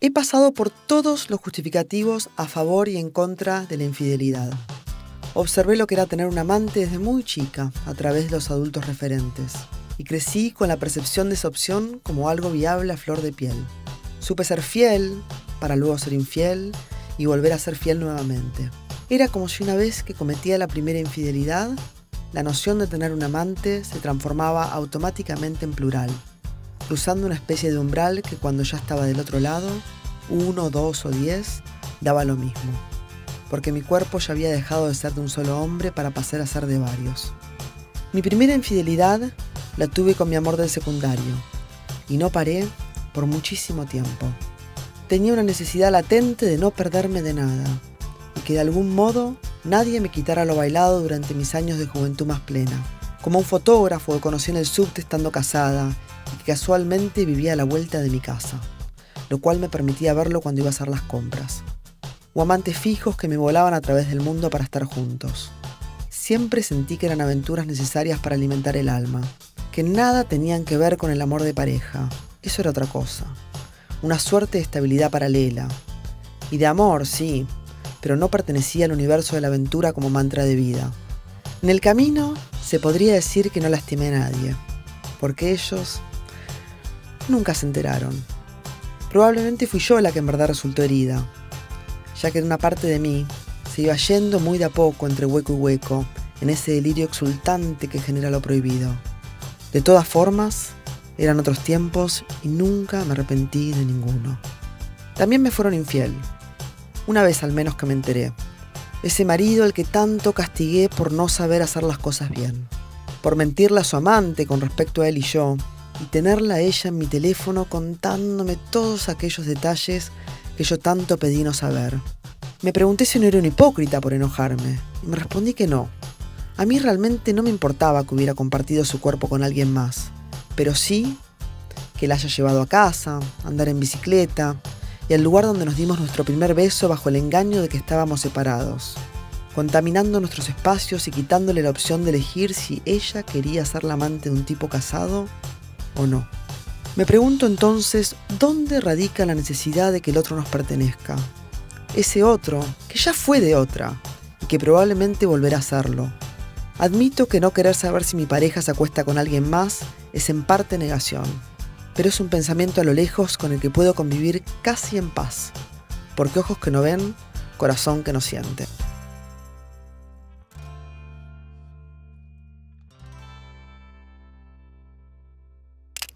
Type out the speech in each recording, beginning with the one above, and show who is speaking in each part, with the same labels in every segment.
Speaker 1: He pasado por todos los justificativos a favor y en contra de la infidelidad. Observé lo que era tener un amante desde muy chica, a través de los adultos referentes, y crecí con la percepción de esa opción como algo viable a flor de piel. Supe ser fiel, para luego ser infiel, y volver a ser fiel nuevamente. Era como si una vez que cometía la primera infidelidad, la noción de tener un amante se transformaba automáticamente en plural, cruzando una especie de umbral que cuando ya estaba del otro lado, uno, dos o diez, daba lo mismo, porque mi cuerpo ya había dejado de ser de un solo hombre para pasar a ser de varios. Mi primera infidelidad la tuve con mi amor del secundario, y no paré por muchísimo tiempo. Tenía una necesidad latente de no perderme de nada, y que de algún modo nadie me quitara lo bailado durante mis años de juventud más plena. Como un fotógrafo que conocí en el subte estando casada que casualmente vivía a la vuelta de mi casa, lo cual me permitía verlo cuando iba a hacer las compras. O amantes fijos que me volaban a través del mundo para estar juntos. Siempre sentí que eran aventuras necesarias para alimentar el alma, que nada tenían que ver con el amor de pareja, eso era otra cosa, una suerte de estabilidad paralela. Y de amor, sí, pero no pertenecía al universo de la aventura como mantra de vida. En el camino se podría decir que no lastimé a nadie, porque ellos nunca se enteraron. Probablemente fui yo la que en verdad resultó herida, ya que una parte de mí se iba yendo muy de a poco entre hueco y hueco, en ese delirio exultante que genera lo prohibido. De todas formas, eran otros tiempos y nunca me arrepentí de ninguno. También me fueron infiel, una vez al menos que me enteré. Ese marido al que tanto castigué por no saber hacer las cosas bien, por mentirle a su amante con respecto a él y yo, y tenerla ella en mi teléfono contándome todos aquellos detalles que yo tanto pedí no saber. Me pregunté si no era un hipócrita por enojarme y me respondí que no. A mí realmente no me importaba que hubiera compartido su cuerpo con alguien más, pero sí que la haya llevado a casa, andar en bicicleta y al lugar donde nos dimos nuestro primer beso bajo el engaño de que estábamos separados, contaminando nuestros espacios y quitándole la opción de elegir si ella quería ser la amante de un tipo casado o no. Me pregunto entonces, ¿dónde radica la necesidad de que el otro nos pertenezca? Ese otro, que ya fue de otra, y que probablemente volverá a serlo. Admito que no querer saber si mi pareja se acuesta con alguien más es en parte negación, pero es un pensamiento a lo lejos con el que puedo convivir casi en paz, porque ojos que no ven, corazón que no siente.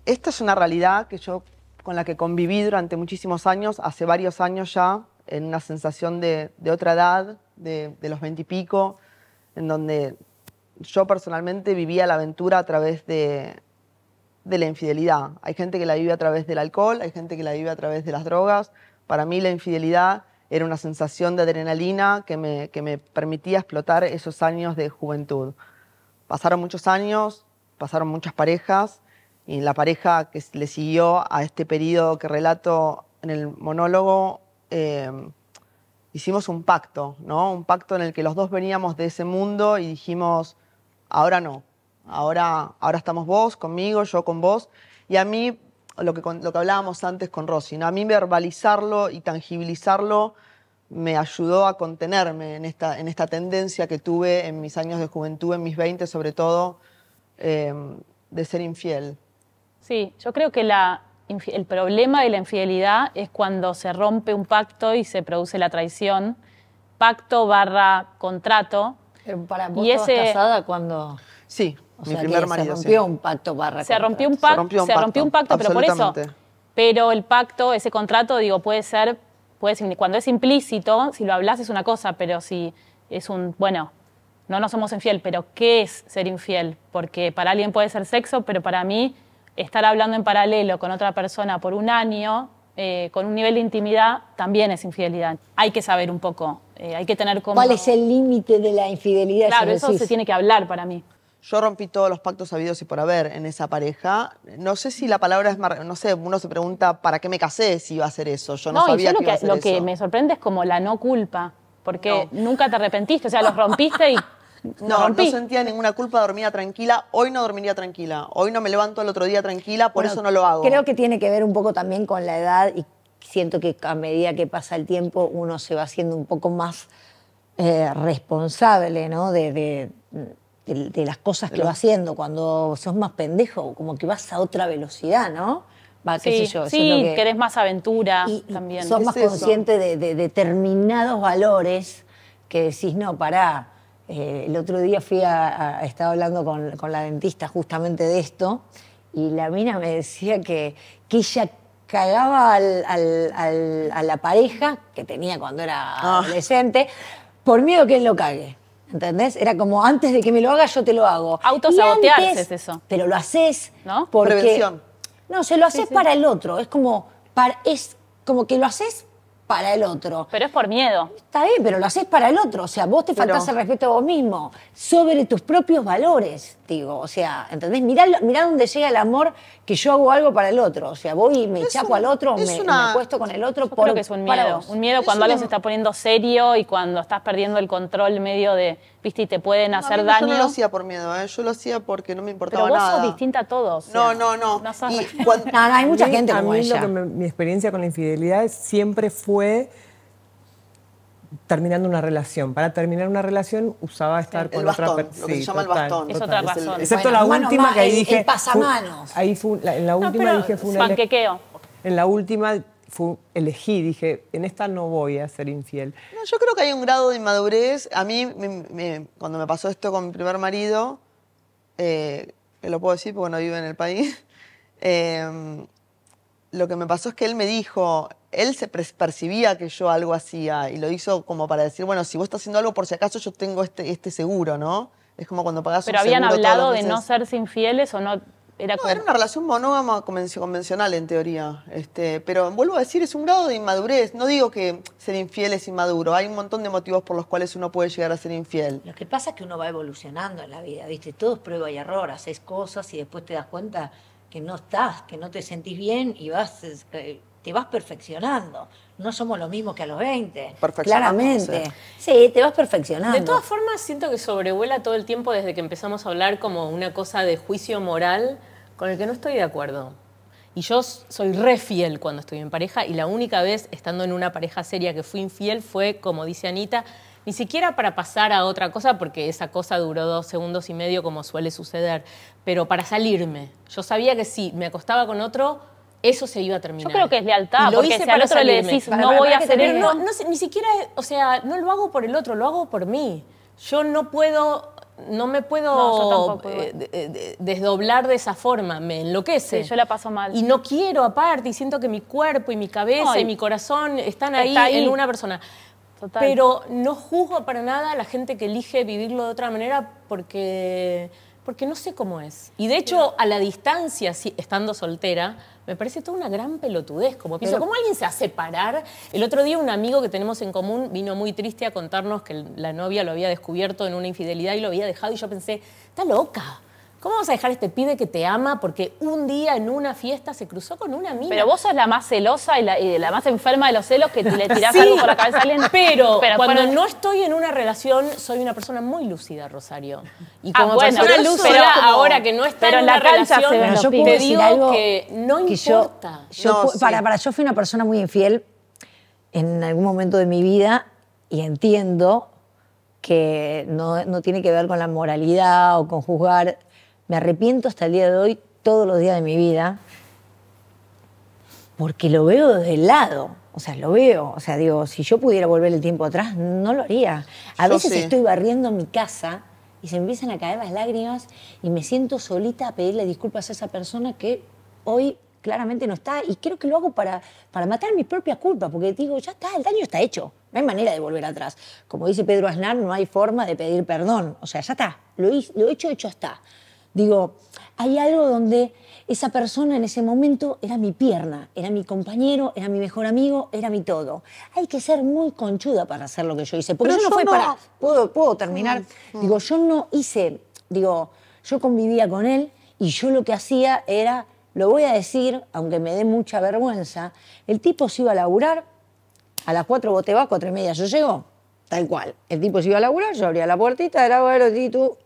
Speaker 1: esta es una realidad que con la que conviví durante muchísimos años, hace varios años ya, en una sensación de, otra edad, de, los veintipico, en donde yo personalmente vivía la aventura a través de, la infidelidad. Hay gente que la vive a través del alcohol, hay gente que la vive a través de las drogas. Para mí la infidelidad era una sensación de adrenalina que me permitía explotar esos años de juventud. Pasaron muchos años, pasaron muchas parejas y la pareja que le siguió a este periodo que relato en el monólogo, em, hicimos un pacto, ¿no? Un pacto en el que los dos veníamos de ese mundo y dijimos, ahora no, ahora, ahora estamos vos conmigo, yo con vos. Y a mí, lo que, lo que hablábamos antes con Rosy, ¿no? a mí verbalizarlo y tangibilizarlo me ayudó a contenerme en esta, tendencia que tuve en mis años de juventud, en mis 20 sobre todo, em, de ser infiel.
Speaker 2: Sí, yo creo que el problema de la infidelidad es cuando se rompe un pacto y se produce la traición. Pacto barra contrato. para y
Speaker 3: cuando. Sí, mi primer Se rompió un pacto barra se rompió un, pacto. rompió un pacto, pero por eso.
Speaker 2: Pero el pacto, ese contrato, digo, puede ser. Puede, cuando es implícito, si lo hablas es una cosa, pero si es un. Bueno, no nos somos infiel, pero ¿qué es ser infiel? Porque para alguien puede ser sexo, pero para mí estar hablando en paralelo con otra persona por un año, eh, con un nivel de intimidad, también es infidelidad. Hay que saber un poco, eh, hay que tener como... ¿Cuál es
Speaker 3: el límite de la infidelidad? Claro, eso se tiene que
Speaker 2: hablar para mí. Yo rompí todos los pactos
Speaker 1: habidos y por haber en esa pareja. No sé si la palabra es, no sé, uno se pregunta, ¿para qué me casé si iba a hacer eso? Yo no, sabía yo lo que, lo que me
Speaker 2: sorprende es como la no culpa, porque nunca te
Speaker 3: arrepentiste, o sea, los rompiste y no, no
Speaker 1: sentía
Speaker 2: ninguna culpa, dormía tranquila. Hoy no
Speaker 1: dormiría tranquila. Hoy no me levanto al otro día tranquila, por eso no lo hago. Creo
Speaker 3: que tiene que ver un poco también con la edad y siento que a medida que pasa el tiempo uno se va haciendo un poco más eh, responsable, ¿no? de, de las cosas que va haciendo cuando sos más pendejo, como que vas a otra velocidad, ¿no? Va, sí, querés más aventura
Speaker 2: también. sos más consciente de,
Speaker 3: de, determinados valores que decís, no, pará, eh, el otro día fui a, estaba hablando con, la dentista justamente de esto y la mina me decía que, que ella cagaba al, a la pareja que tenía cuando era ah. adolescente por miedo que él lo cague. ¿Entendés? Era como antes de que me lo haga, yo te lo hago. Autosabotearse eso. Pero lo haces. ¿No? Porque, Prevención. No, se lo haces para el otro. Es como, para, es como que lo haces para el otro.
Speaker 2: Pero es por miedo.
Speaker 3: Está bien, pero lo haces para el otro. O sea, vos te faltás el respeto a vos mismo sobre tus propios valores. O sea, ¿entendés? Mirá, dónde llega el amor que yo hago algo para el otro. O sea, voy y me chaco al otro, me, una, acuesto con el otro. por, creo que es un miedo. Un
Speaker 2: miedo cuando algo alguien se está poniendo serio y cuando estás perdiendo el control medio de, viste, y te pueden hacer daño. Yo no lo
Speaker 1: hacía por miedo, ¿eh? yo lo hacía porque no me importaba Pero vos sos distinta a todos. No, no, no. No, no, hay mucha gente con ella. que
Speaker 4: mi experiencia con la infidelidad siempre fue terminando una relación. Para terminar una relación usaba estar con otra persona. Lo que se llama el bastón. Es otra razón. excepto la última que ahí dije. El pasamanos. ahí fue, en la última dije fue una. Panquequeo. En la última elegí, dije, en esta no voy a ser infiel.
Speaker 1: No, yo creo que hay un grado de inmadurez. A mí, me, cuando me pasó esto con mi primer marido, eh, lo puedo decir porque no vive en el país, eh, lo que me pasó es que él me dijo, él se percibía que yo algo hacía y lo hizo como para decir, bueno, si vos estás haciendo algo por si acaso yo tengo este, este seguro, ¿no? Es como cuando pagás Pero habían hablado de no
Speaker 2: ser infieles o no era, una
Speaker 1: relación monógama convencional en teoría. Este, pero vuelvo a decir, es un grado de inmadurez. No digo que ser infiel es inmaduro. Hay un montón de motivos por los cuales uno puede llegar a ser infiel. Lo que
Speaker 3: pasa es que uno va evolucionando en la vida, ¿viste? Todo es prueba y error. Haces cosas y después te das cuenta que no estás, que no te sentís bien y vas eh, te vas perfeccionando. No somos lo mismo que a los 20. Claramente. Sí, te vas perfeccionando. De todas
Speaker 5: formas, siento que sobrevuela todo el tiempo desde que empezamos a hablar como una cosa de juicio moral con el que no estoy de acuerdo. Y yo soy re fiel cuando estoy en pareja y la única vez estando en una pareja seria que fui infiel fue, como dice Anita, ni siquiera para pasar a otra cosa, porque esa cosa duró dos segundos y medio como suele suceder, pero para salirme. Yo sabía que sí me acostaba con otro, eso se iba a terminar. Yo creo que es lealtad, lo porque hice si otro le decís, no voy a hacer eso. ni siquiera, o sea, no lo hago por el otro, lo hago por mí. Yo no puedo no me puedo eh, desdoblar de esa forma, me enloquece. yo la paso mal. Y no quiero aparte, y siento que mi cuerpo y mi cabeza y, mi corazón están ahí, en una persona. Total. Pero no juzgo para nada a la gente que elige vivirlo de otra manera porque porque no sé cómo es. Y de hecho, a la distancia, estando soltera, me parece toda una gran pelotudez. Como pienso, ¿cómo alguien se hace parar? El otro día un amigo que tenemos en común vino muy triste a contarnos que la novia lo había descubierto en una infidelidad y lo había dejado y yo pensé, está loca. ¿Cómo vas a dejar a este pibe que te ama porque un día en una fiesta se cruzó con una amiga? Pero vos sos la más celosa y
Speaker 2: la, más enferma de los celos que le tirás algo por la cabeza a alguien. Pero, cuando no
Speaker 5: estoy en una relación, soy una persona muy lúcida, Rosario. Y ah, como ah, bueno, lúcida, ahora que no está
Speaker 3: en, la relación, te digo
Speaker 2: que no
Speaker 3: importa. para, para, yo fui una persona muy infiel en algún momento de mi vida y entiendo que no, no tiene que ver con la moralidad o con juzgar me arrepiento hasta el día de hoy, todos los días de mi vida, porque lo veo desde el lado. O sea, lo veo. O sea, digo, si yo pudiera volver el tiempo atrás, no lo haría. A veces estoy barriendo mi casa y se empiezan a caer las lágrimas y me siento solita a pedirle disculpas a esa persona que hoy claramente no está y creo que lo hago para, para matar mi propia culpa, porque digo, ya está, el daño está hecho, no hay manera de volver atrás. Como dice Pedro Aznar, no hay forma de pedir perdón, o sea, ya está, lo, he hecho, hecho está. Digo, hay algo donde esa persona en ese momento era mi pierna, era mi compañero, era mi mejor amigo, era mi todo. Hay que ser muy conchuda para hacer lo que yo hice. Porque Pero yo no fue para. ¿Puedo, puedo terminar? Digo, yo no hice. Digo, yo convivía con él y yo lo que hacía era. Lo voy a decir, aunque me dé mucha vergüenza. El tipo se iba a laburar. A las cuatro te vas, cuatro y media yo llego. Tal cual. El tipo se iba a laburar, yo abría la puertita, era bueno, y tú,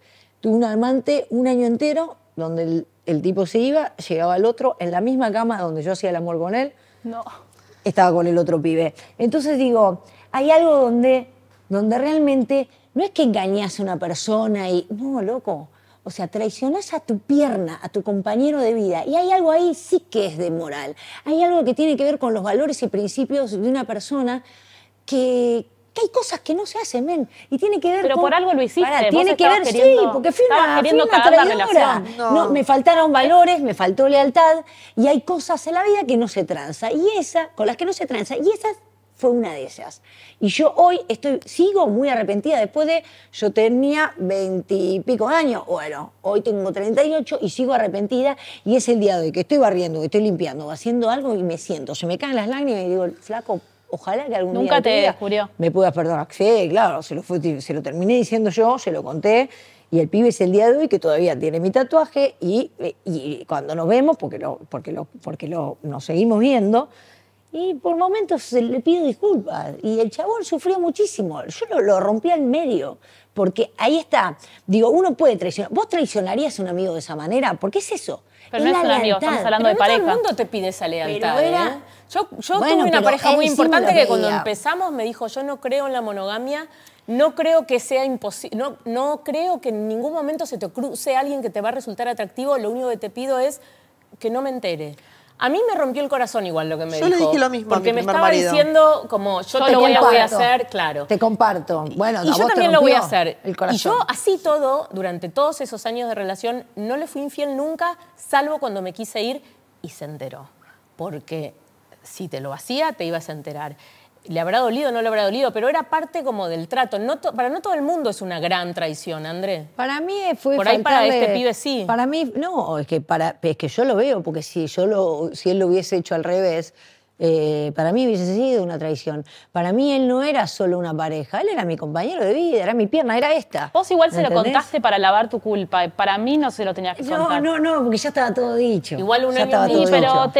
Speaker 3: un amante un año entero donde el, tipo se iba, llegaba el otro, en la misma cama donde yo hacía el amor con él. No. Estaba con el otro pibe. Entonces digo, hay algo donde, donde realmente no es que engañas a una persona y. No, loco. O sea, traicionas a tu pierna, a tu compañero de vida. Y hay algo ahí sí que es de moral. Hay algo que tiene que ver con los valores y principios de una persona que, que hay cosas que no se hacen, men. Y tiene que ver Pero por algo lo hiciste. tiene que ver, sí, porque fui una, una traidora. me faltaron valores, me faltó lealtad. Y hay cosas en la vida que no se tranza. Y esa, con las que no se tranza. Y esa fue una de esas. Y yo hoy estoy, sigo muy arrepentida. Después de, yo tenía veintipico años, bueno, hoy tengo 38 y sigo arrepentida. Y es el día de hoy que estoy barriendo, que estoy limpiando, haciendo algo y me siento, se me caen las lágrimas y digo, flaco, Ojalá que algún día. descubrió. Me puedas perdonar. Sí, claro, se lo, terminé diciendo yo, se lo conté. Y el pibe es el día de hoy que todavía tiene mi tatuaje y, cuando nos vemos, porque, porque, porque nos seguimos viendo, y por momentos le pido disculpas. Y el chabón sufrió muchísimo. Yo lo, lo rompí al medio, porque ahí está. Digo, uno puede traicionar. ¿Vos traicionarías a un amigo de esa manera? Porque es eso. Pero no es
Speaker 5: un amigo, estamos hablando Pero de no pareja. Todo el mundo te pide esa lealtad. Pero ¿eh? era, yo, tuve una pareja muy importante que cuando empezamos me dijo, yo no creo en la monogamia, no creo que sea imposible, no, no creo que en ningún momento se te cruce alguien que te va a resultar atractivo, lo único que te pido es que no me entere. A mí me rompió el corazón igual lo que me dijo. Yo le dije lo mismo. Porque me estaba diciendo como yo, también lo voy, a hacer,
Speaker 3: claro. Te comparto. Bueno, y, yo también lo voy a hacer. Y yo
Speaker 5: así todo, durante todos esos años de relación, no le fui infiel nunca, salvo cuando me quise ir y se enteró. Porque si te lo hacía, te ibas a enterar. Le habrá dolido, no le habrá dolido, pero era parte como del trato. para no todo el mundo es una gran traición, André.
Speaker 3: Para mí fue Por ahí para este pibe sí. Para mí, no, es que, para, es que yo lo veo, porque si, yo lo, si él lo hubiese hecho al revés, eh, para mí hubiese sido una traición. Para mí él no era solo una pareja, él era mi compañero de vida, era mi pierna, era esta. Vos igual se lo contaste
Speaker 2: para lavar tu culpa, para mí no se lo tenías que no, contar. No,
Speaker 3: no, no, porque ya estaba todo dicho. Igual uno ex, pero,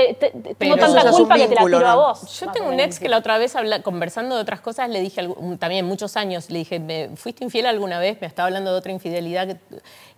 Speaker 3: tengo tanta culpa que te la tiro a vos.
Speaker 5: Yo tengo un ex que la otra vez conversando de otras cosas le dije, también muchos años, le dije, ¿Me ¿fuiste infiel alguna vez? Me estaba hablando de otra infidelidad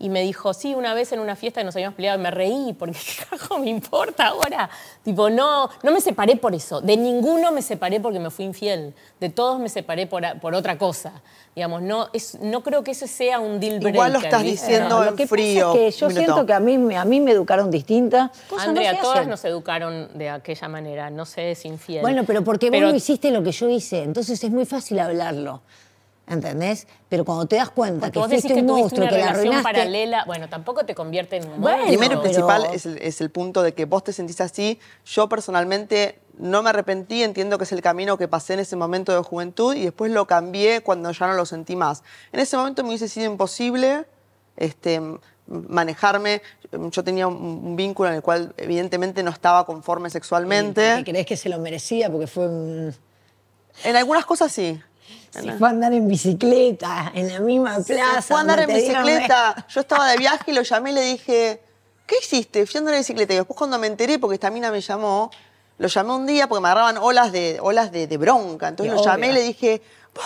Speaker 5: y me dijo, sí, una vez en una fiesta que nos habíamos peleado y me reí, porque qué carajo me importa ahora. Tipo, no, no me separé eso. De ninguno me separé porque me fui infiel. De todos me separé por, por otra cosa. Digamos, no, es, no creo que eso sea un deal breaker. Igual lo estás diciendo en frío. que yo siento que
Speaker 3: a mí, a mí me educaron distinta. Andrea, no todas
Speaker 5: nos educaron de aquella manera. No sé es infiel. Bueno, pero porque pero... vos no
Speaker 3: hiciste lo que yo hice. Entonces es muy fácil hablarlo. ¿Entendés? Pero cuando te das cuenta que fuiste un monstruo, que la arruinaste...
Speaker 5: paralela, bueno, tampoco te convierte en un bueno, Primero y principal
Speaker 1: es, es el punto de que vos te sentís así. Yo personalmente no me arrepentí, entiendo que es el camino que pasé en ese momento de juventud y después lo cambié cuando ya no lo sentí más. En ese momento me hubiese sido imposible este, manejarme. Yo tenía un, vínculo en el cual evidentemente no estaba conforme sexualmente. ¿Y ¿Crees que se lo merecía? Porque fue... En algunas cosas sí.
Speaker 3: Se fue a andar en bicicleta, en la misma plaza. plaza. fue a andar en bicicleta.
Speaker 1: Yo estaba de viaje y lo llamé y le dije, ¿qué hiciste? Fui a andar en bicicleta. Y después cuando me enteré, porque esta mina me llamó, lo llamé un día porque me agarraban olas de, olas de, bronca. Entonces lo llamé y le dije,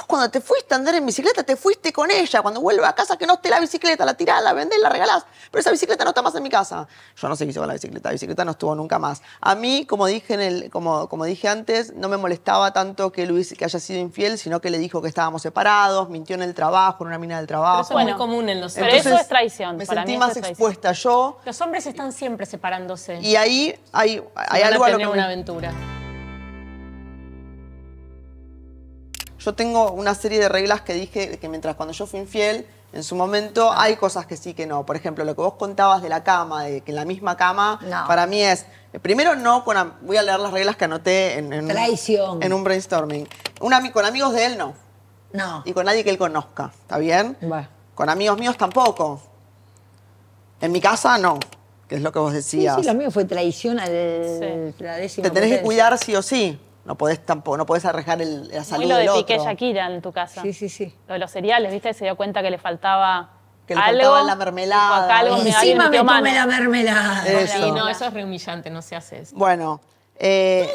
Speaker 1: cuando te fuiste a andar en bicicleta, te fuiste con ella. Cuando vuelva a casa, que no esté la bicicleta, la tirás, la vendés, la regalás. Pero esa bicicleta no está más en mi casa. Yo no sé qué hizo con la bicicleta. La bicicleta no estuvo nunca más. A mí, como dije, el, como, como dije antes, no me molestaba tanto que Luis que haya sido infiel, sino que le dijo que estábamos separados, mintió en el trabajo, en una mina del trabajo. eso es muy común
Speaker 2: en los hombres. Pero eso es traición. Me sentí más
Speaker 1: expuesta yo.
Speaker 2: Los
Speaker 5: hombres están siempre separándose. Y ahí
Speaker 1: hay, hay, algo una aventura. yo tengo una serie de reglas que dije que mientras cuando yo fui infiel, en su momento ah. hay cosas que sí que no. Por ejemplo, lo que vos contabas de la cama, de que en la misma cama, para mí es, eh, primero no, con, voy a leer las reglas que anoté en, en un brainstorming. con amigos de él no. No. Y con nadie que él conozca, ¿está bien? Bueno. Con amigos míos tampoco. En mi casa no, que es lo que vos decías. Sí, sí lo
Speaker 3: mío fue traición al la décima Te tenés que cuidar
Speaker 1: sí o sí. No podés tampoco, no podés arreglar el, la salud Muy lo de del Piqué
Speaker 2: Shakira en tu casa. Sí, sí, sí. Lo de los cereales, ¿viste? Se dio cuenta que le faltaba que le algo, faltaba la mermelada. algo, encima me come la mermelada. Eso. no, eso es
Speaker 5: rehumillante, no se hace eso. Bueno. Eh,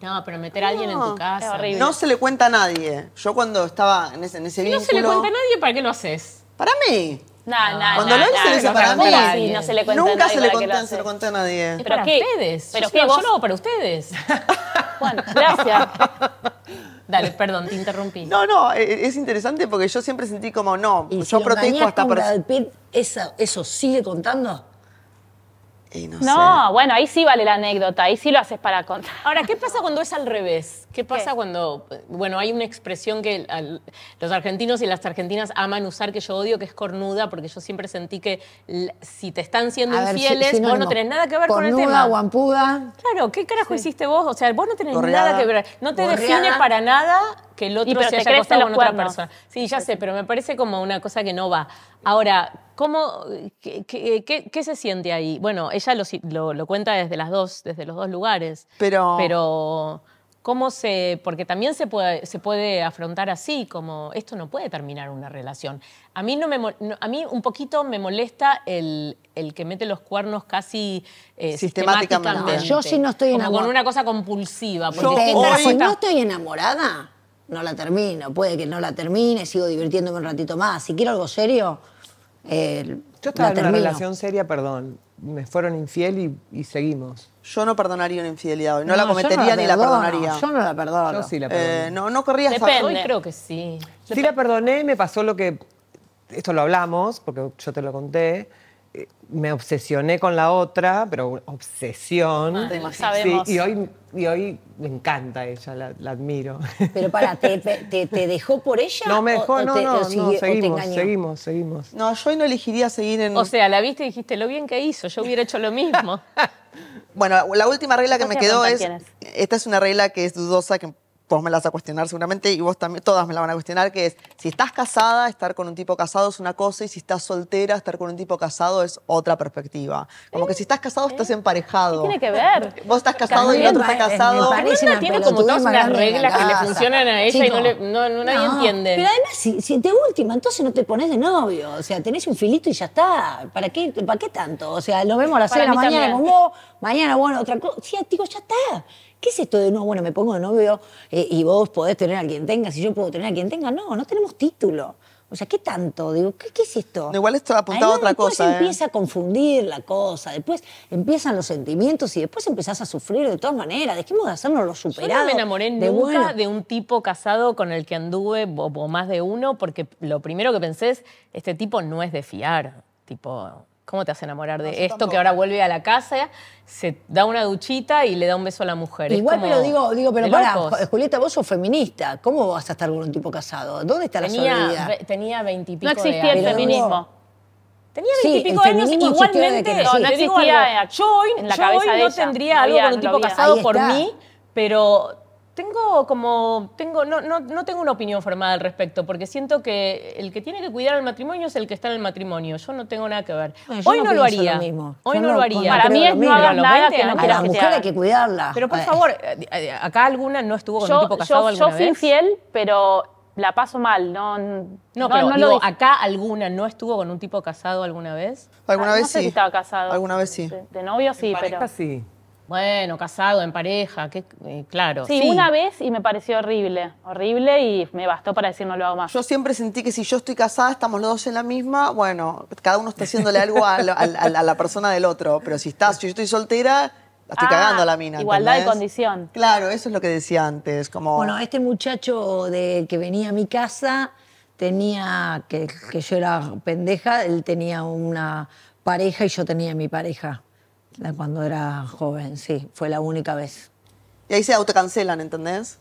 Speaker 5: No, pero meter a alguien en tu casa. No se
Speaker 1: le cuenta a nadie. Yo cuando estaba en ese, en ese si
Speaker 5: no se le cuenta a nadie, ¿para qué lo haces? Para mí. No, no, ah. Cuando no, lo se no, lo para mí. Sí, no se le cuenta Nunca se le cuenta, se lo cuenta a nadie. Es para ¿Qué? ustedes. ¿Pero qué, vos? yo lo hago para ustedes.
Speaker 3: Bueno, gracias. Dale, perdón, te interrumpí.
Speaker 5: No,
Speaker 1: no, e, e, es interesante porque yo siempre sentí como, no, y yo protejo hasta... Por...
Speaker 3: ¿Eso sigue contando?
Speaker 2: no, bueno, ahí sí vale la anécdota, ahí sí lo haces para contar. Ahora, ¿qué
Speaker 5: pasa cuando es al revés? ¿Qué pasa cuando, bueno, hay una expresión que los argentinos y las argentinas aman usar que yo odio, que es cornuda, porque yo siempre sentí que si te están siendo infieles, vos no tenés nada que ver con el tema. guampuda. Claro, ¿qué carajo hiciste vos? O sea, vos no tenés nada que ver. No te define para nada que el otro se haya con otra persona. Sí, ya sé, pero me parece como una cosa que no va. Ahora, ¿Cómo, qué, se siente ahí? Bueno, ella lo, cuenta desde, las desde los dos lugares. Pero. Pero. ¿Cómo se.? Porque también se puede, afrontar así, como esto no puede terminar una relación. A mí, no me, a mí un poquito me molesta el, que mete los cuernos casi eh, sistemáticamente. Ah, yo sí no estoy como Con una cosa compulsiva. Porque si no
Speaker 3: estoy enamorada, no la termino. Puede que no la termine, sigo divirtiéndome un ratito más. Si quiero algo serio, yo estaba en una relación
Speaker 4: seria, perdón. Me fueron infiel y, seguimos. Yo no perdonaría una infidelidad hoy. No, la cometería ni la perdonaría. Yo no la perdono. Yo sí la eh, no,
Speaker 5: no corrías Hoy creo que sí.
Speaker 4: sí la perdoné me pasó lo que... Esto lo hablamos, porque yo te lo conté me obsesioné con la otra, pero obsesión. Ah, y, hoy, y hoy me encanta ella, la, admiro.
Speaker 3: Pero para, ¿te, te, dejó por ella? No, me dejó,
Speaker 4: no, no, no, seguimos, seguimos, seguimos.
Speaker 5: No, yo hoy no elegiría seguir en... O sea, la viste y dijiste, lo bien que hizo, yo hubiera hecho lo mismo.
Speaker 1: bueno, la última regla que me quedó es, esta es una regla que es dudosa, que vos me las vas a cuestionar seguramente y vos también, todas me la van a cuestionar, que es, si estás casada, estar con un tipo casado es una cosa y si estás soltera, estar con un tipo casado es otra perspectiva. Como que si estás casado, estás eh, emparejado. ¿Qué tiene que ver? Vos estás casado y el otro está casado.
Speaker 3: tiene como todas las reglas que le funcionan a ella y no, nadie entiende. Pero además, si, te última, entonces no te pones de novio. O sea, tenés un filito y ya está. ¿Para qué, para tanto? O sea, lo vemos a las 6 de la mañana vos, mañana bueno, otra cosa. Sí, digo, ya está. ¿Qué es esto de no, bueno, me pongo de novio eh, y vos podés tener a quien tengas y yo puedo tener a quien tenga? No, no tenemos título. O sea, ¿qué tanto? Digo, ¿qué, es esto? Igual esto apuntado a otra cosa. Después ¿eh? empieza a confundir la cosa, después empiezan los sentimientos y después empezás a sufrir de todas maneras. Dejemos de hacernos lo superar Yo no me enamoré nunca
Speaker 5: de un tipo casado con el que anduve o, más de uno, porque lo primero que pensé es, este tipo no es de fiar. Tipo, ¿Cómo te hace enamorar de esto que ahora vuelve a la casa, se da una duchita y le da un beso a la mujer? Igual, pero digo, digo pero pará,
Speaker 3: Julieta, vos sos feminista. ¿Cómo vas a estar con un tipo casado? ¿Dónde está la solidaridad?
Speaker 5: Tenía veintipico años. No existía de el feminismo. Tenía veintipico años igualmente. No, existía. yo hoy, la no tendría algo con un tipo casado por mí, pero tengo como, tengo, no, no, tengo una opinión formada al respecto, porque siento que el que tiene que cuidar el matrimonio es el que está en el matrimonio. Yo no tengo nada que ver. Hoy no, lo haría.
Speaker 3: Hoy no, lo haría. Para mí es no hagas nada que no A la mujer hay que cuidarla. Pero por eh, favor,
Speaker 2: eh, acá alguna no estuvo con un tipo casado alguna alguna Yo fui infiel, pero la paso mal, no. No,
Speaker 5: pero acá alguna no estuvo con un tipo casado alguna vez. Alguna ah, vez sí. estaba casado. Alguna vez sí. De,
Speaker 2: novio sí, pero. Bueno, casado, en pareja, eh, claro. Sí, una vez y me pareció horrible, horrible y me bastó para decir no lo hago más. Yo siempre
Speaker 1: sentí que si yo estoy casada, estamos los dos en la misma, bueno, cada uno está haciéndole algo a, la persona del otro, pero si estás, si yo estoy soltera, la estoy ah, cagando a la mina. Igualdad de condición. Claro,
Speaker 3: eso es lo que decía antes. Como... Bueno, este muchacho que venía a mi casa tenía, que, que yo era pendeja, él tenía una pareja y yo tenía mi pareja cuando era joven, sí, fue la única vez. Y ahí se
Speaker 2: autocancelan, ¿entendés?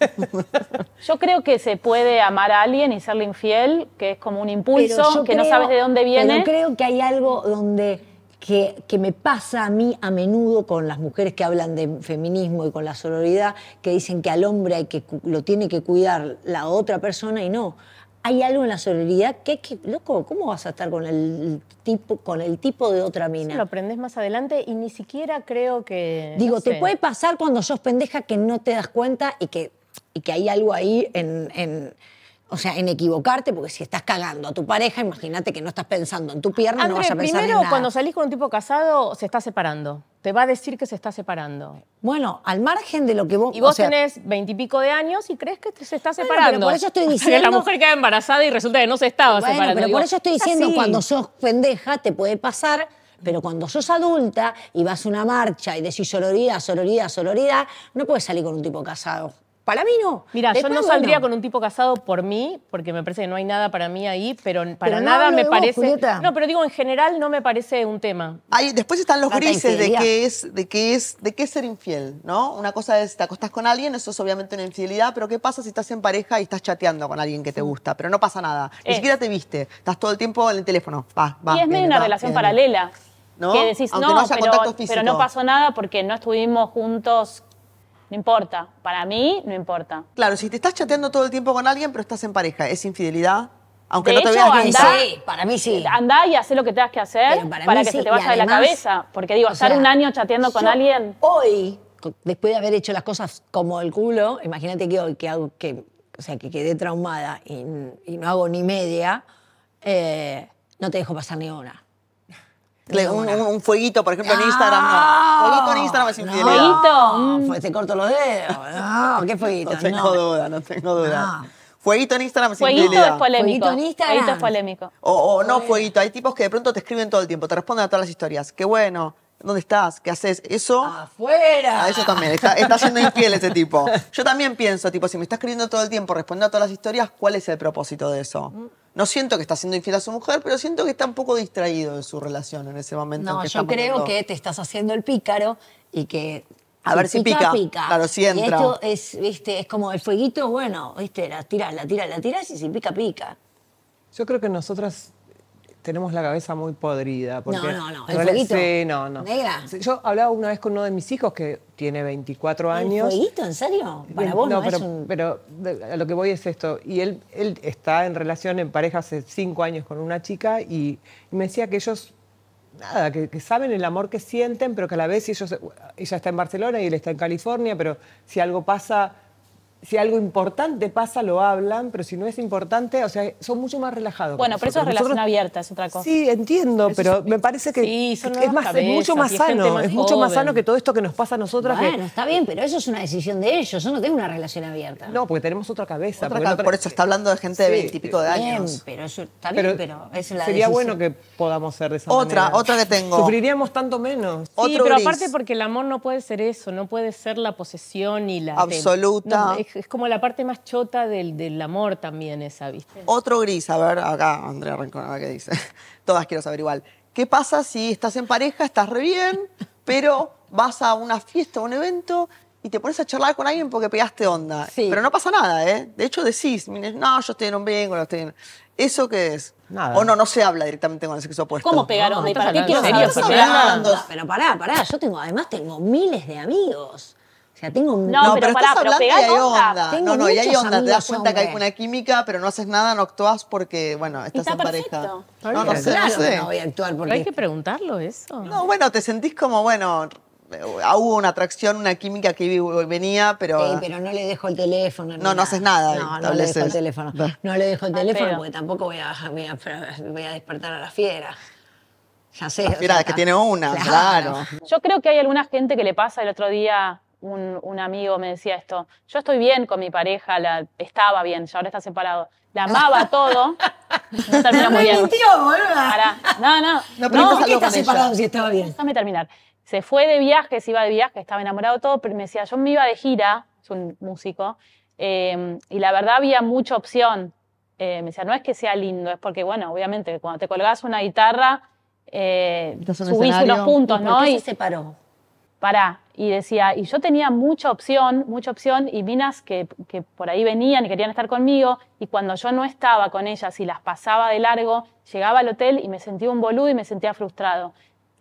Speaker 2: Yo creo que se puede amar a alguien y serle infiel, que es como un impulso, que no sabes de dónde viene. Pero
Speaker 3: creo que hay algo donde que, me pasa a mí a menudo con las mujeres que hablan de feminismo y con la sororidad, que dicen que al hombre hay que, lo tiene que cuidar la otra persona y no hay algo en la solidaridad? que, loco, ¿cómo vas a estar con el tipo, con el tipo de otra mina? lo
Speaker 5: aprendes más adelante y ni siquiera creo que. Digo, te puede
Speaker 3: pasar cuando sos pendeja que no te das cuenta y que, y que hay algo ahí en o sea, en equivocarte, porque si estás cagando a tu pareja, imagínate que no estás pensando en tu pierna, no vas a pensar primero, en nada. cuando salís con un tipo casado, se está separando. Te va a decir que se está separando. Bueno, al
Speaker 5: margen de lo que vos... Y vos tenés veintipico de años y crees que se está separando. pero por eso estoy diciendo... la mujer queda embarazada y resulta que no se estaba separando. pero por eso estoy diciendo, cuando
Speaker 3: sos pendeja te puede pasar... Pero cuando sos adulta y vas a una marcha y decís sororidad, sororidad, sororidad, no puedes salir con un tipo casado. Para mí no. Mira, yo no saldría
Speaker 5: con un tipo casado por mí, porque me parece que no hay nada para mí ahí, pero para nada me parece. No, pero digo, en general no me parece un tema. Ahí, después están los grises de qué es, de qué es, de qué ser infiel, ¿no? Una
Speaker 1: cosa es te acostás con alguien, eso es obviamente una infidelidad, pero ¿qué pasa si estás en pareja y estás chateando con alguien que te gusta? Pero no pasa nada. Ni eh. siquiera te viste. Estás todo el tiempo en el teléfono. Y es medio una relación paralela. ¿No? Que decís, no, pero no pasó
Speaker 2: nada porque no estuvimos juntos no importa. Para mí, no importa.
Speaker 1: Claro, si te estás chateando todo el tiempo con alguien, pero estás en pareja, ¿es infidelidad? Aunque no te veas andá, para mí sí. Eh,
Speaker 2: andá y haz lo que tengas que hacer para, que se te vaya de la cabeza. Porque digo, estar un año chateando con alguien.
Speaker 3: Hoy, después de haber hecho las cosas como el culo, imagínate que hoy que hago que, o sea, que quedé traumada y, no hago ni media, eh, no te dejo pasar ni una
Speaker 1: un, fueguito, por ejemplo, en ah, Instagram. Fueguito en Instagram es infidelidad. Fueguito. No, ah, te corto los dedos. Ah, qué fueguito. No tengo duda, no tengo duda. Fueguito en Instagram es fueguito Es polémico. Fueguito en Instagram. es polémico. O, no, fueguito. Hay tipos que de pronto te escriben todo el tiempo, te responden a todas las historias. Qué bueno. ¿Dónde estás? ¿Qué haces? Eso. ¡Afuera! eso también. Está, está siendo infiel ese tipo. Yo también pienso, tipo, si me está escribiendo todo el tiempo, respondiendo a todas las historias, ¿cuál es el propósito de eso? no siento que está siendo infiel a su mujer, pero siento que está un poco distraído de su relación en ese momento. No, yo creo que
Speaker 3: te estás haciendo el pícaro y que.
Speaker 1: A ver si pica, pica,
Speaker 3: Claro, si entra. esto es, ¿viste? es como el fueguito, bueno, ¿viste? la tiras, la tiras, la tiras y si pica, pica. Yo creo que nosotras
Speaker 4: tenemos la cabeza muy podrida. Porque no, no, no. ¿El fueguito? Sí, no, no. ¿Negra? Yo hablaba una vez con uno de mis hijos que tiene 24 años. ¿El fueguito?
Speaker 3: ¿En serio? Para eh, vos no, pero, es un...
Speaker 4: pero a lo que voy es esto. Y él, él está en relación, en pareja, hace cinco años con una chica y, me decía que ellos nada, que, que, saben el amor que sienten, pero que a la vez ellos, ella está en Barcelona y él está en California, pero si algo pasa, si algo importante pasa, lo hablan, pero si no es importante, o sea, son mucho más relajados. Bueno, pero eso es relación abierta,
Speaker 2: es otra cosa. Sí,
Speaker 4: entiendo, pero me parece que es,
Speaker 5: mucho más sano, es mucho más sano que
Speaker 3: todo esto que nos pasa a nosotras. Bueno, está bien, pero eso es una decisión de ellos, yo no tengo una relación abierta. No, porque tenemos otra cabeza. Por eso está hablando de gente de veintipico de años. Bien,
Speaker 4: pero eso está bien, pero, es la Sería bueno que podamos ser de esa manera. Otra, que tengo. Sufriríamos tanto menos. Sí, pero aparte
Speaker 5: porque el amor no puede ser eso, no puede ser la posesión y la... Absoluta es, como la parte más chota del, amor también esa, ¿viste?
Speaker 1: Otro gris, a ver, acá Andrea Rincón, a ver qué dice. Todas quiero saber igual. ¿Qué pasa si estás en pareja, estás re bien, pero vas a una fiesta o un evento y te pones a charlar con alguien porque pegaste onda? Pero no pasa nada, ¿eh? De hecho decís, no, yo estoy en un bingo, no estoy en... ¿Eso qué es? Nada. O no, no se habla directamente con el sexo opuesto. ¿Cómo pegar onda? ¿Y para qué quiero Pero pará, pará,
Speaker 3: yo tengo, además tengo miles de amigos o sea, tengo un... No, no pero, pero pará, pero y hay no, no, y hay onda. Te das cuenta que hay una química, pero no haces
Speaker 1: nada, no actuás porque, bueno, estás en pareja. No, no, sé, no sé. No voy a actuar porque... Pero hay que preguntarlo eso. No, bueno, te sentís como, bueno, eh, hubo una atracción, una química que
Speaker 3: venía, pero... Sí, pero no le dejo el teléfono. No, no, haces nada. No, no le dejo el teléfono. No le dejo el ah, teléfono porque tampoco voy a, despertar a la fiera. Ya sé. mira fiera que tiene una, claro.
Speaker 2: Yo creo que hay alguna gente que le pasa el otro día un, un, amigo me decía esto, yo estoy bien con mi pareja, la, estaba bien, ya ahora está separado, la amaba todo.
Speaker 3: No terminó muy bien.
Speaker 2: Para, no, no. No, pero no, está separado si estaba bien? Déjame terminar. Se fue de viaje, se iba de viaje, estaba enamorado todo, pero me decía, yo me iba de gira, es un músico, eh, y la verdad había mucha opción. Eh, me decía, no es que sea lindo, es porque, bueno, obviamente, cuando te colgás una guitarra, eh, subís unos puntos, ¿no? ¿Por qué y, se separó? Y decía, y yo tenía mucha opción, mucha opción, y minas que, por ahí venían y querían estar conmigo, y cuando yo no estaba con ellas y las pasaba de largo, llegaba al hotel y me sentía un boludo y me sentía frustrado.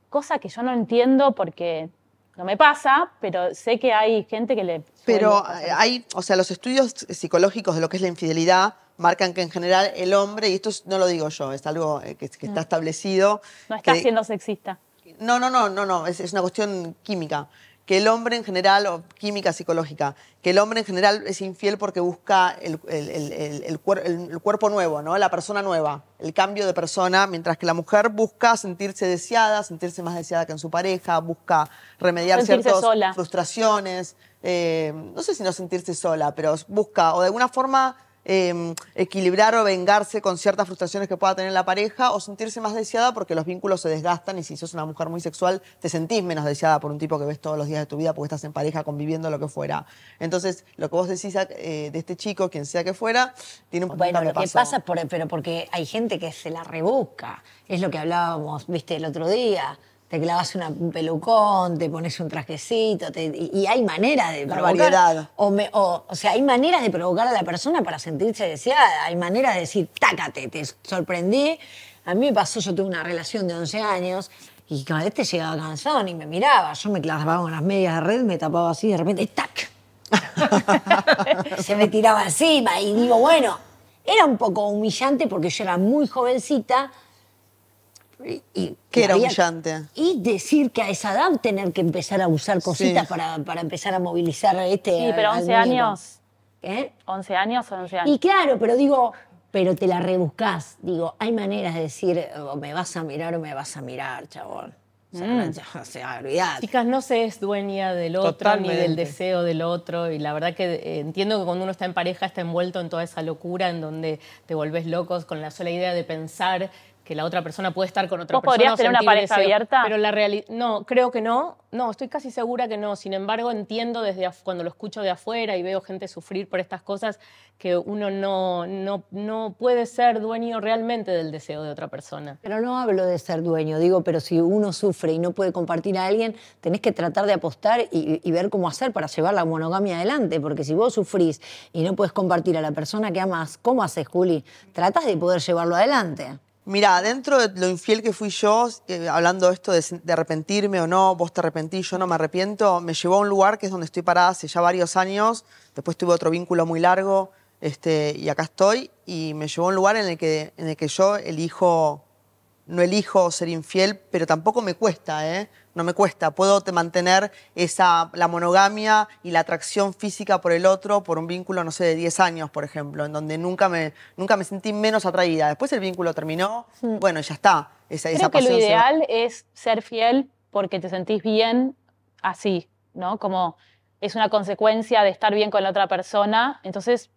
Speaker 2: Cosa que yo no entiendo porque no me pasa, pero sé que hay gente que le... Pero hay,
Speaker 1: o sea, los estudios psicológicos de lo que es la infidelidad marcan que en general el hombre, y esto no lo digo yo, es algo eh, que, está mm. establecido... No está siendo sexista. No, no, no, no, no, es, una cuestión química que el hombre en general, o química psicológica, que el hombre en general es infiel porque busca el, cuerpo nuevo, ¿no? la persona nueva, el cambio de persona, mientras que la mujer busca sentirse deseada, sentirse más deseada que en su pareja, busca remediar ciertas frustraciones, eh, no sé si no sentirse sola, pero busca o de alguna forma Em, equilibrar o vengarse con ciertas frustraciones que pueda tener la pareja o sentirse más deseada porque los vínculos se desgastan y si sos una mujer muy sexual te sentís menos deseada por un tipo que ves todos los días de tu vida porque estás en pareja conviviendo lo que fuera. Entonces, lo que vos decís eh, de este chico, quien sea que fuera, tiene un Bueno, lo que pasa, por, pero
Speaker 3: porque hay gente que se la revoca. es lo que hablábamos, viste, el otro día te clavas un pelucón, te pones un trajecito, y, hay maneras de provocar. O, sea, hay maneras de provocar a la persona para sentirse deseada, hay maneras de decir, tácate, te sorprendí. A mí me pasó, yo tuve una relación de 11 años y cada vez te llegaba cansado y me miraba, yo me clavaba con las medias de red, me tapaba así, y de repente, ¡tac! Se me tiraba encima y digo, bueno, era un poco humillante porque yo era muy jovencita, y, que era Y decir que a esa edad tener que empezar a usar cositas para, para, empezar a movilizar a este. Sí, pero 11 años.
Speaker 2: ¿Eh? 11 años o 11 años. Y
Speaker 3: claro, pero digo, pero te la rebuscás. Digo, hay maneras de decir, o oh, me vas a mirar o me vas a mirar, chabón. O sea, mm. Chicas, no se es dueña
Speaker 5: del otro ni del deseo del otro. Y la verdad que eh, entiendo que cuando uno está en pareja está envuelto en toda esa locura en donde te volvés locos con la sola idea de pensar que la otra persona puede estar con otra ¿Vos podrías tener una pareja abierta? Pero la No, creo que no. No, estoy casi segura que no. Sin embargo, entiendo desde cuando lo escucho de afuera y veo gente sufrir por estas cosas que uno no, no, no puede ser dueño realmente del deseo de otra persona.
Speaker 3: Pero no hablo de ser dueño, digo, pero si uno sufre y no puede compartir a alguien, tenés que tratar de apostar y, ver cómo hacer para llevar la monogamia adelante. Porque si vos sufrís y no puedes compartir a la persona que amas, ¿cómo haces, Juli? Tratas de poder llevarlo adelante.
Speaker 1: Mira, dentro de lo infiel que fui yo, eh, hablando esto de, arrepentirme o no, vos te arrepentís, yo no me arrepiento, me llevó a un lugar que es donde estoy parada hace ya varios años, después tuve otro vínculo muy largo este, y acá estoy, y me llevó a un lugar en el que, en el que yo elijo no elijo ser infiel, pero tampoco me cuesta, ¿eh? No me cuesta. Puedo mantener esa, la monogamia y la atracción física por el otro por un vínculo, no sé, de 10 años, por ejemplo, en donde nunca me, nunca me sentí menos atraída. Después el vínculo terminó, bueno, ya está. Esa, Creo que lo ideal
Speaker 2: es ser fiel porque te sentís bien así, ¿no? Como es una consecuencia de estar bien con la otra persona. Entonces,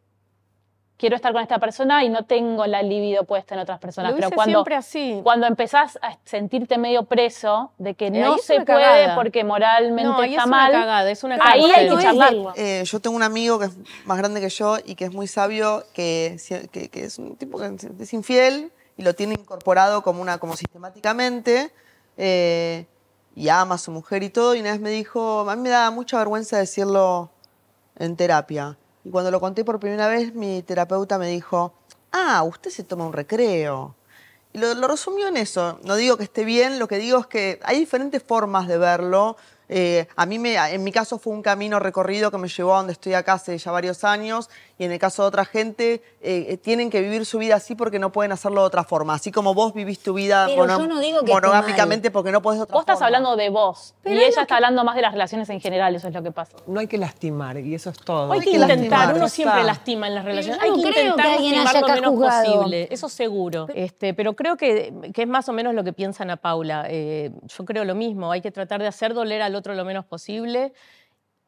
Speaker 2: quiero estar con esta persona y no tengo la libido puesta en otras personas. Pero cuando, siempre así. cuando empezás a sentirte medio preso de que eh, no se puede porque moralmente está es mal, cagada, es ahí hay que charlarlo.
Speaker 1: Eh, yo tengo un amigo que es más grande que yo y que es muy sabio, que, es un tipo que es infiel y lo tiene incorporado como, una, como sistemáticamente. Eh, y ama a su mujer y todo, y una vez me dijo, a mí me da mucha vergüenza decirlo en terapia. Y cuando lo conté por primera vez, mi terapeuta me dijo, ah, usted se toma un recreo. Y lo, resumió en eso. No digo que esté bien, lo que digo es que hay diferentes formas de verlo. Eh, a mí, me, en mi caso, fue un camino recorrido que me llevó a donde estoy acá hace ya varios años y en el caso de otra gente, eh, eh, tienen que vivir su vida así porque no pueden hacerlo de otra forma. Así como vos vivís tu vida monogámicamente
Speaker 2: porque no podés de otra Vos estás hablando de vos y ella está hablando más de las relaciones en general, eso es lo que pasa. No hay que lastimar y eso es todo. hay, que, intentar, uno siempre lastima
Speaker 5: en las relaciones. Hay que intentar lastimar lo menos posible, eso seguro. Este, pero creo que, es más o menos lo que piensan a Paula. yo creo lo mismo, hay que tratar de hacer doler al otro lo menos posible,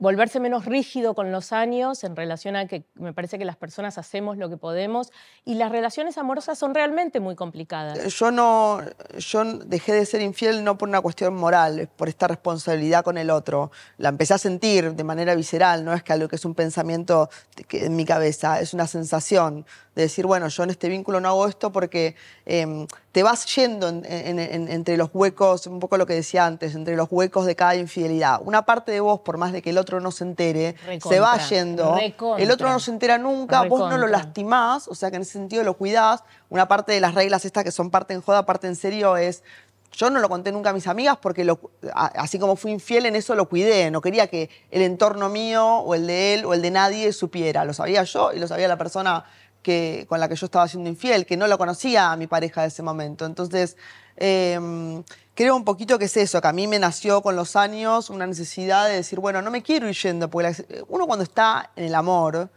Speaker 5: volverse menos rígido con los años en relación a que me parece que las personas hacemos lo que podemos y las relaciones amorosas son realmente muy complicadas. Eh, yo
Speaker 1: no yo dejé de ser infiel no por una cuestión moral, es por esta responsabilidad con el otro. La empecé a sentir de manera visceral, no es que algo que es un pensamiento en mi cabeza, es una sensación de decir, bueno, yo en este vínculo no hago esto porque em, te vas yendo entre los huecos, un poco lo que decía antes, entre los huecos de cada infidelidad. Una parte de vos, por más de que el otro no se entere, se va yendo. el otro no se entera nunca, vos no lo lastimás, o sea que en ese sentido lo cuidás. Una parte de las reglas estas que son parte en joda, parte en serio, es yo no lo conté nunca a mis amigas porque así como fui infiel en eso lo cuidé, no quería que el entorno mío o el de él o el de nadie supiera, lo sabía yo y lo sabía la persona con la que yo estaba siendo infiel, que no lo conocía a mi pareja de ese momento. Entonces, em, creo un poquito que es eso, que a mí me nació con los años una necesidad de decir, bueno, no me quiero ir yendo, porque uno cuando está en el amor,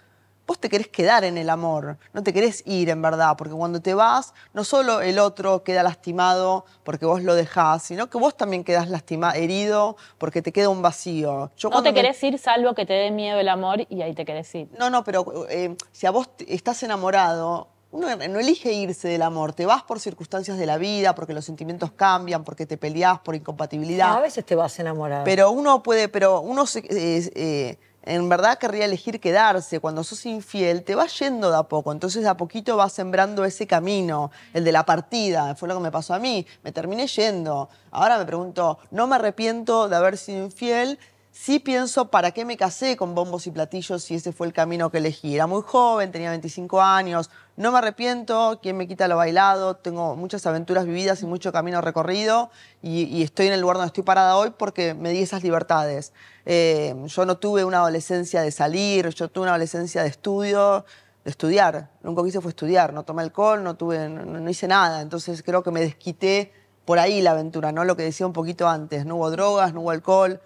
Speaker 1: vos te querés quedar en el amor, no te querés ir en verdad, porque cuando te vas, no solo el otro queda lastimado porque vos lo dejás, sino que vos también quedás lastimado, herido, porque te queda un vacío. no te querés
Speaker 2: ir salvo que te dé miedo el amor y ahí te querés
Speaker 1: ir. No, no, pero eh, si a vos estás enamorado, uno no elige irse del amor, te vas por circunstancias de la vida, porque los sentimientos cambian, porque te peleás por incompatibilidad. A
Speaker 3: veces te vas enamorado. Pero
Speaker 1: uno puede, pero uno se, eh, eh, en verdad querría elegir quedarse. Cuando sos infiel, te va yendo de a poco. Entonces, de a poquito vas sembrando ese camino, el de la partida. Fue lo que me pasó a mí. Me terminé yendo. Ahora me pregunto, no me arrepiento de haber sido infiel, sí pienso para qué me casé con bombos y platillos si ese fue el camino que elegí. Era muy joven, tenía 25 años, no me arrepiento, quien me quita lo bailado, tengo muchas aventuras vividas y mucho camino recorrido y, estoy en el lugar donde estoy parada hoy porque me di esas libertades. Eh, yo no tuve una adolescencia de salir, yo tuve una adolescencia de estudio, de estudiar. Nunca quise fue estudiar, no tomé alcohol, no, tuve, no hice nada, entonces creo que me desquité por ahí la aventura, ¿no? Lo que decía un poquito antes, no hubo drogas, no hubo alcohol,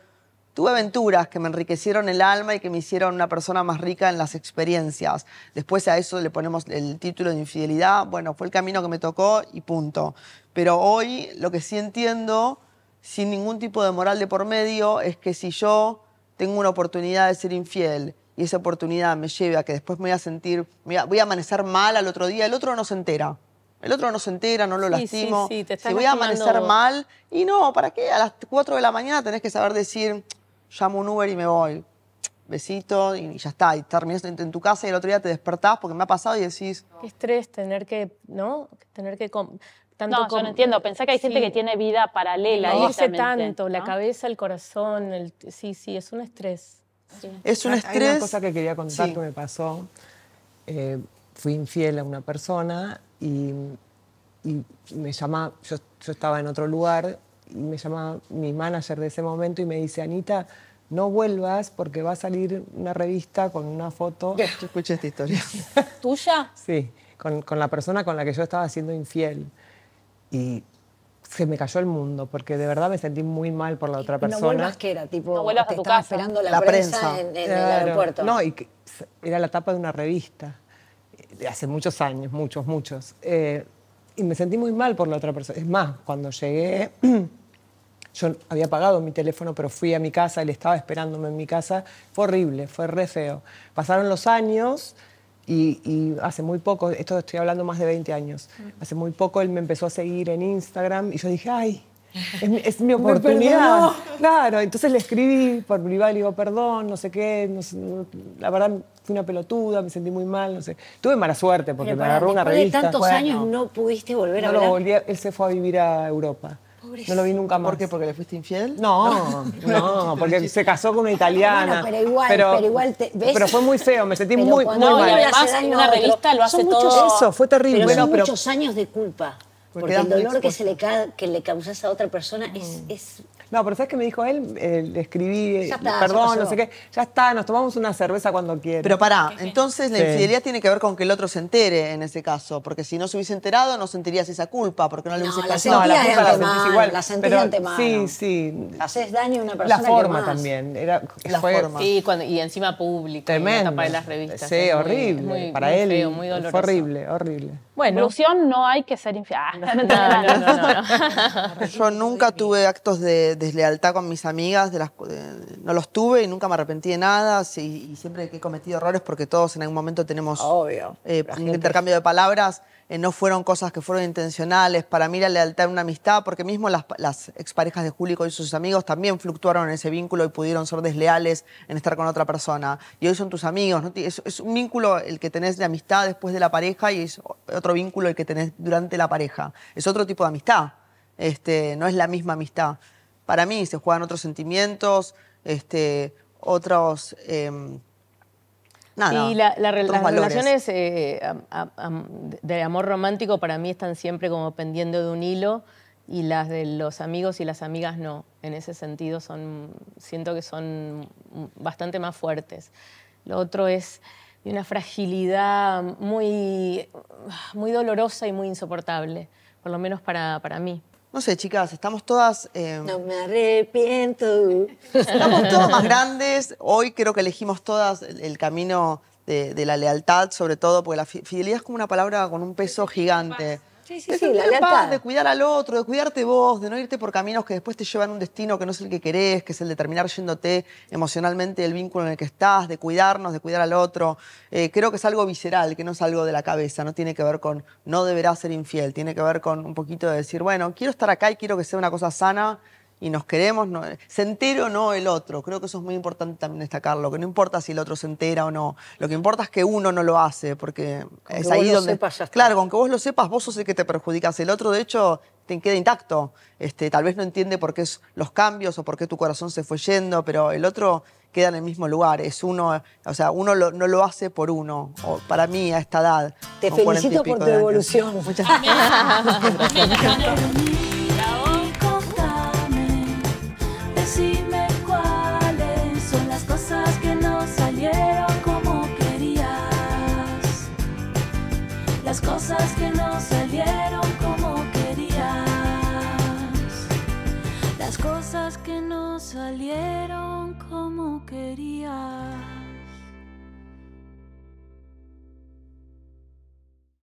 Speaker 1: Tuve aventuras que me enriquecieron el alma y que me hicieron una persona más rica en las experiencias. Después a eso le ponemos el título de infidelidad. Bueno, fue el camino que me tocó y punto. Pero hoy lo que sí entiendo, sin ningún tipo de moral de por medio, es que si yo tengo una oportunidad de ser infiel y esa oportunidad me lleve a que después me voy a sentir, voy a amanecer mal al otro día, el otro no se entera. El otro no se entera, no lo lastimo. te si voy a amanecer mal, y no, ¿para qué? A las 4 de la mañana tenés que saber decir, llamo un Uber y me voy. Besito y ya está. Y terminas en, tu casa y el otro día te despertás porque me ha pasado y decís. Qué
Speaker 2: estrés tener
Speaker 5: que, ¿no?
Speaker 2: Tener que. no, yo no entiendo. Pensá que hay gente que tiene vida paralela. irse tanto, la
Speaker 5: cabeza, el corazón. Sí, sí, es un estrés. Es un estrés. Hay una cosa que
Speaker 4: quería contar que me pasó. Eh, fui infiel a una persona y, me llama. yo estaba en otro lugar me llama mi manager de ese momento y me dice, Anita, no vuelvas porque va a salir una revista con una foto. ¿Qué? Yo escuché esta historia. ¿Tuya? Sí, con, con, la persona con la que yo estaba siendo infiel. Y se me cayó el mundo porque de verdad me sentí muy mal por la otra persona. No vuelvas
Speaker 3: que era, tipo, vuelvas te a esperando la, prensa, en, el aeropuerto. No,
Speaker 4: y era la tapa de una revista hace muchos años, muchos, muchos. Eh, y me sentí muy mal por la otra persona. Es más, cuando llegué, yo había pagado mi teléfono, pero fui a mi casa, él estaba esperándome en mi casa. Fue horrible, fue re feo. Pasaron los años y, y hace muy poco, esto estoy hablando más de 20 años, mm. hace muy poco él me empezó a seguir en Instagram y yo dije, ay, es, mi, oportunidad. Claro, entonces le escribí por privado, le digo, perdón, no sé qué, la verdad fui una pelotuda, me sentí muy mal, no sé. Tuve mala suerte porque me agarró una revista. de tantos años
Speaker 3: no pudiste volver a
Speaker 4: él se fue a vivir a Europa. No lo vi nunca más. ¿Por qué? ¿Porque le fuiste infiel? No, no, porque se casó con una italiana. pero igual, pero, igual
Speaker 3: te, Pero fue
Speaker 4: muy feo, me sentí pero muy, muy mal. una revista lo hace todo. eso, fue terrible. Pero son muchos
Speaker 3: años de culpa.
Speaker 4: Porque, el dolor que, se
Speaker 3: le que le causas a otra persona es, mm. es,
Speaker 4: No, pero ¿sabes qué me dijo él? le escribí, eh, perdón, no sé qué. Ya está, nos tomamos una cerveza cuando quiera. Pero pará,
Speaker 1: entonces la infidelidad
Speaker 4: tiene que ver con que el otro se entere en ese caso. Porque si
Speaker 1: no se hubiese enterado, no sentirías esa culpa, porque no le hubiese no, la la culpa la sentís igual. La sentís pero, antemano. Sí,
Speaker 4: sí. Haces daño a una persona. La forma también. Era, la forma. y encima público. Tremendo. En la las revistas. Sí, horrible. para él. muy doloroso. horrible, horrible.
Speaker 5: Bueno.
Speaker 2: evolución no hay que ser infiel. Ah,
Speaker 4: Yo nunca
Speaker 1: tuve actos de deslealtad con mis amigas, de las, no los tuve y nunca me arrepentí de nada. y siempre que he cometido errores, porque todos en algún momento tenemos eh, intercambio de palabras, eh, no fueron cosas que fueron intencionales. Para mí la lealtad era una amistad, porque mismo las, las exparejas de Julio y sus amigos también fluctuaron en ese vínculo y pudieron ser desleales en estar con otra persona. Y hoy son tus amigos. ¿no? Es, un vínculo el que tenés de amistad después de la pareja y es otro vínculo el que tenés durante la pareja. Es otro tipo de amistad. Este, no es la misma amistad. Para mí se juegan otros sentimientos, este, otros... Em,
Speaker 2: las relaciones
Speaker 5: eh, de amor romántico para mí están siempre como pendiendo de un hilo y las de los amigos y las amigas no. En ese sentido son, siento que son bastante más fuertes. Lo otro es de una fragilidad muy, muy dolorosa y muy insoportable, por lo menos para mí. No sé, chicas, estamos todas. Eh, no me
Speaker 1: arrepiento. Estamos todas más
Speaker 5: grandes.
Speaker 1: Hoy creo que elegimos todas el camino de, de la lealtad, sobre todo, porque la fidelidad es como una palabra con un peso gigante.
Speaker 5: Sí, sí, sí, la de
Speaker 1: cuidar al otro, de cuidarte vos, de no irte por caminos que después te llevan a un destino que no es el que querés, que es el de terminar yéndote emocionalmente el vínculo en el que estás, de cuidarnos, de cuidar al otro. Eh, creo que es algo visceral, que no es algo de la cabeza, no tiene que ver con no deberás ser infiel, tiene que ver con un poquito de decir, bueno, quiero estar acá y quiero que sea una cosa sana y nos queremos, no, se entera o no el otro. Creo que eso es muy importante también destacarlo, que no importa si el otro se entera o no. Lo que importa es que uno no lo hace, porque es ahí donde. Claro, aunque vos lo sepas, vos sos el que te perjudicas. El otro, de hecho, te queda intacto. Este, tal vez no entiende por qué es los cambios o por qué tu corazón se fue yendo, pero el otro queda en el mismo lugar. Es uno, o sea, uno no lo hace por uno, o para mí a esta edad. Te felicito por tu evolución. Muchas gracias.
Speaker 2: las cosas que no salieron como querías, las cosas que no salieron como querías.